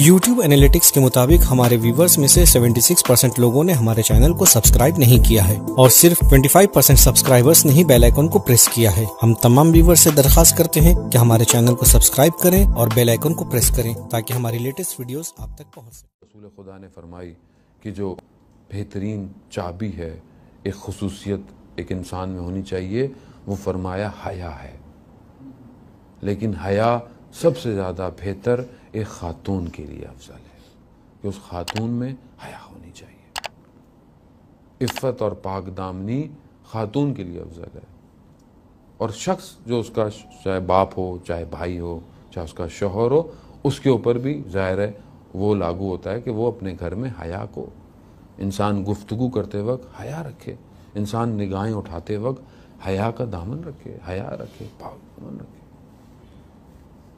YouTube analytics के मुताबिक हमारे व्यूवर्स में से 76 परसेंट लोगों ने हमारे चैनल को सब्सक्राइब नहीं किया है और सिर्फ 25 परसेंट सब्सक्राइबर्स ने ही बेल आइकन को प्रेस किया है हम तमाम व्यूवर्स से दरखास्त करते हैं कि हमारे चैनल को सब्सक्राइब करें और बेल आइकन को प्रेस करें ताकि हमारी लेटेस्ट वीडियोस आप तक पहुँच सके खुदा ने फरमाई कि जो बेहतरीन चाबी है एक खसूसियत एक इंसान में होनी चाहिए वो फरमाया हया है लेकिन हया सबसे ज़्यादा बेहतर एक ख़ातून के लिए अफजल है कि उस ख़ातून में हया होनी चाहिए इफ़्फ़त और पाक दामनी ख़ातून के लिए अफजल है और शख्स जो उसका चाहे बाप हो चाहे भाई हो चाहे उसका शोहर हो उसके ऊपर भी ज़ाहिर है वो लागू होता है कि वो अपने घर में हया को इंसान गुफ्तगु करते वक्त हया रखे इंसान निगाहें उठाते वक्त हया का दामन रखे हया रखे पाक दामन रखे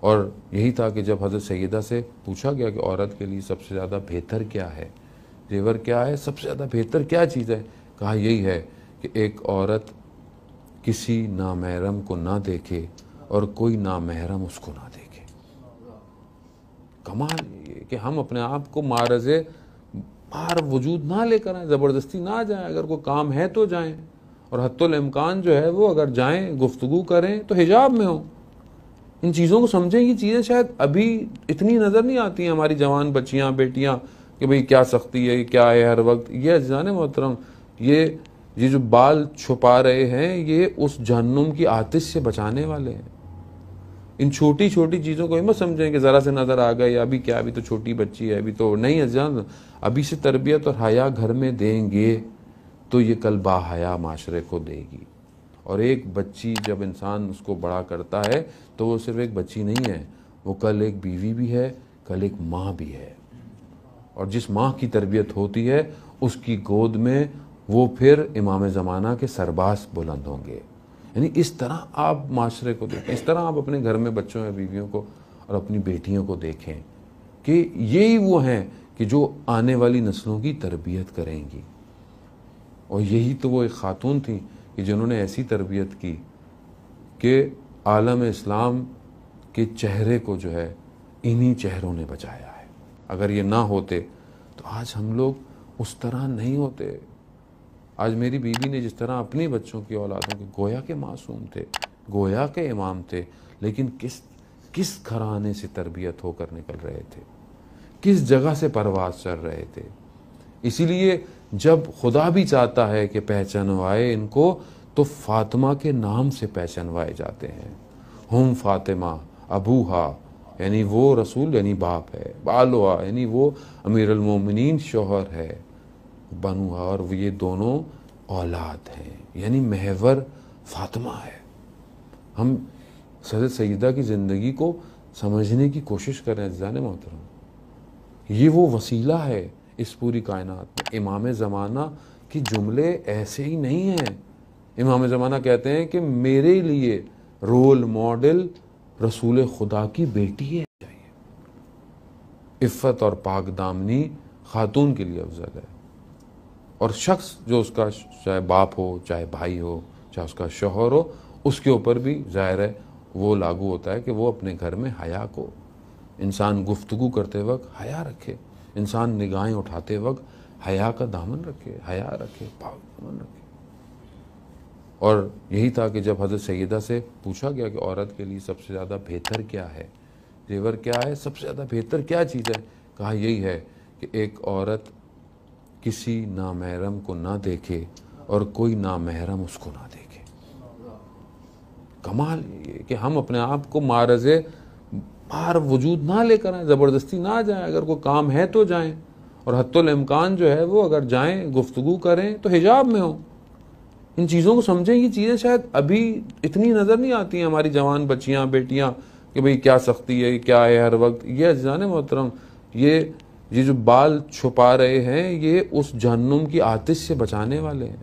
और यही था कि जब हज़रत सैदा से पूछा गया कि औरत के लिए सबसे ज़्यादा बेहतर क्या है जेवर क्या है सबसे ज़्यादा बेहतर क्या चीज़ है कहा यही है कि एक औरत किसी नामहरम को ना देखे और कोई नामहरम उसको ना देखे कमाल ये कि हम अपने आप को मारज मार वजूद ना लेकर आए ज़बरदस्ती ना जाएं अगर कोई काम है तो जाएं और हत्तुल जो है वो अगर जाएं गुफ्तगु करें तो हिजाब में हों इन चीज़ों को समझें ये चीज़ें शायद अभी इतनी नज़र नहीं आती हैं हमारी जवान बच्चियाँ बेटियाँ कि भाई क्या सख्ती है क्या है हर वक्त ये अजान मोहतरम ये ये जो बाल छुपा रहे हैं ये उस जहनुम की आतिश से बचाने वाले हैं इन छोटी छोटी चीज़ों को मत समझें कि ज़रा से नज़र आ गए अभी क्या अभी तो छोटी बच्ची है अभी तो नहीं अजान अभी से तरबियत और हया घर में देंगे तो ये कल बाहया माशरे को देगी और एक बच्ची जब इंसान उसको बड़ा करता है तो वो सिर्फ एक बच्ची नहीं है वो कल एक बीवी भी है कल एक माँ भी है और जिस माँ की तरबियत होती है उसकी गोद में वो फिर इमाम ज़माना के सरबास बुलंद होंगे यानी इस तरह आप माशरे को देखें इस तरह आप अपने घर में बच्चों या बीवियों को और अपनी बेटियों को देखें कि यही वो हैं कि जो आने वाली नस्लों की तरबियत करेंगी और यही तो वो एक खातून थी कि जिन्होंने ऐसी तरबियत की कि आलम इस्लाम के चेहरे को जो है इन्हीं चेहरों ने बचाया है अगर ये ना होते तो आज हम लोग उस तरह नहीं होते आज मेरी बीवी ने जिस तरह अपने बच्चों की औलादों के गोया के मासूम थे गोया के इमाम थे लेकिन किस किस घराने से तरबियत होकर निकल रहे थे किस जगह से परवाज चल रहे थे इसीलिए जब खुदा भी चाहता है कि पहचानवाए इनको तो फातिमा के नाम से पहचानवाए जाते हैं हम फातिमा अबूहा यानी वो रसूल यानी बाप है बालवा यानी वो अमीरमिन शोहर है बनुआ और ये दोनों औलाद हैं यानी महवर फातिमा है हम सद सैदा की ज़िंदगी को समझने की कोशिश करें जान मोहतरम ये वो वसीला है इस पूरी कायनात में इमाम ज़माना कि जुमले ऐसे ही नहीं हैं इमाम ज़माना कहते हैं कि मेरे लिए रोल मॉडल रसूल खुदा की बेटी है चाहिए इफ़्फ़त और पाक दामनी ख़ातून के लिए अफजल है और शख्स जो उसका चाहे बाप हो चाहे भाई हो चाहे उसका शोहर हो उसके ऊपर भी ज़ाहिर है वो लागू होता है कि वो अपने घर में हया को इंसान गुफ्तगु करते वक्त हया रखे इंसान निगाहें उठाते वक्त हया का दामन रखे हया रखे पाक दामन रखे और यही था कि जब हजरत सैदा से पूछा गया कि औरत के लिए सबसे ज़्यादा बेहतर क्या है जेवर क्या है सबसे ज़्यादा बेहतर क्या चीज़ है कहा यही है कि एक औरत किसी नामहरम को ना देखे और कोई नामहरम उसको ना देखे कमाल ये कि हम अपने आप को मारज़ आर वजूद ना लेकर आए ज़बरदस्ती ना जाए अगर कोई काम है तो जाए और हतमकान जो है वो अगर जाए गुफ्तु करें तो हिजाब में हो इन चीज़ों को समझें ये चीज़ें शायद अभी इतनी नज़र नहीं आती हैं हमारी जवान बच्चियाँ बेटियाँ कि भाई क्या सख्ती है क्या है हर वक्त ये अजान मोहतरम ये ये जो बाल छुपा रहे हैं ये उस जहनुम की आतिश से बचाने वाले हैं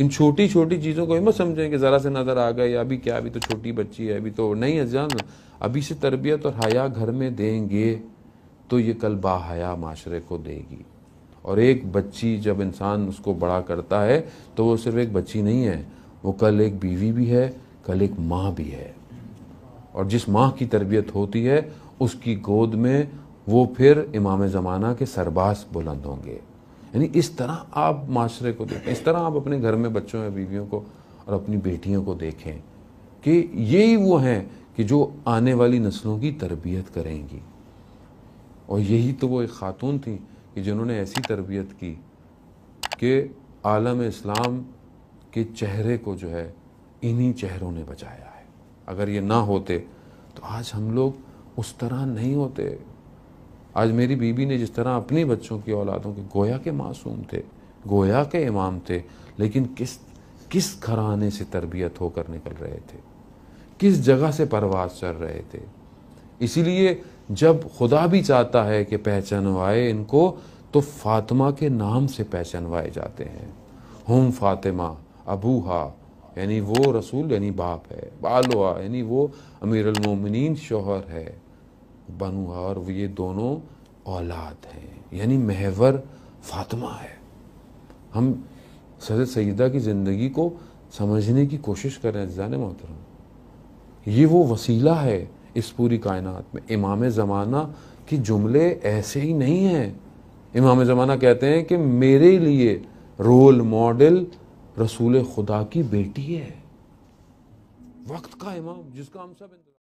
इन छोटी छोटी चीज़ों को मत समझें कि ज़रा से नज़र आ गए अभी क्या अभी तो छोटी बच्ची है अभी तो नहीं अजान अभी से तरबियत और हया घर में देंगे तो ये कल बाहया माशरे को देगी और एक बच्ची जब इंसान उसको बड़ा करता है तो वो सिर्फ एक बच्ची नहीं है वो कल एक बीवी भी है कल एक माँ भी है और जिस माँ की तरबियत होती है उसकी गोद में वो फिर इमाम ज़माना के सरबास बुलंद होंगे यानी इस तरह आप माशरे को देखें इस तरह आप अपने घर में बच्चों या बीवियों को और अपनी बेटियों को देखें कि यही वो हैं कि जो आने वाली नस्लों की तरबियत करेंगी और यही तो वो एक ख़ातून थी कि जिन्होंने ऐसी तरबियत की कि आलम इस्लाम के चेहरे को जो है इन्हीं चेहरों ने बचाया है अगर ये ना होते तो आज हम लोग उस तरह नहीं होते आज मेरी बीबी ने जिस तरह अपने बच्चों की औलादों के गोया के मासूम थे गोया के इमाम थे लेकिन किस किस घराने से तरबियत होकर निकल रहे थे किस जगह से परवास चल रहे थे इसीलिए जब खुदा भी चाहता है कि पहचानवाए इनको तो फातिमा के नाम से पहचानवाए जाते हैं हम फातिमा अबूहा यानी वो रसूल यानी बाप है बालवा यानी वो अमीर शोहर है बनु और ये दोनों औलाद हैं यानी महवर फातिमा है हम सद सैदा की ज़िंदगी को समझने की कोशिश करें जान मोहतरम ये वो वसीला है इस पूरी कायनात में इमाम ज़माना के जुमले ऐसे ही नहीं हैं इमाम ज़माना कहते हैं कि मेरे लिए रोल मॉडल रसूल खुदा की बेटी है वक्त का इमाम जिसका हम सब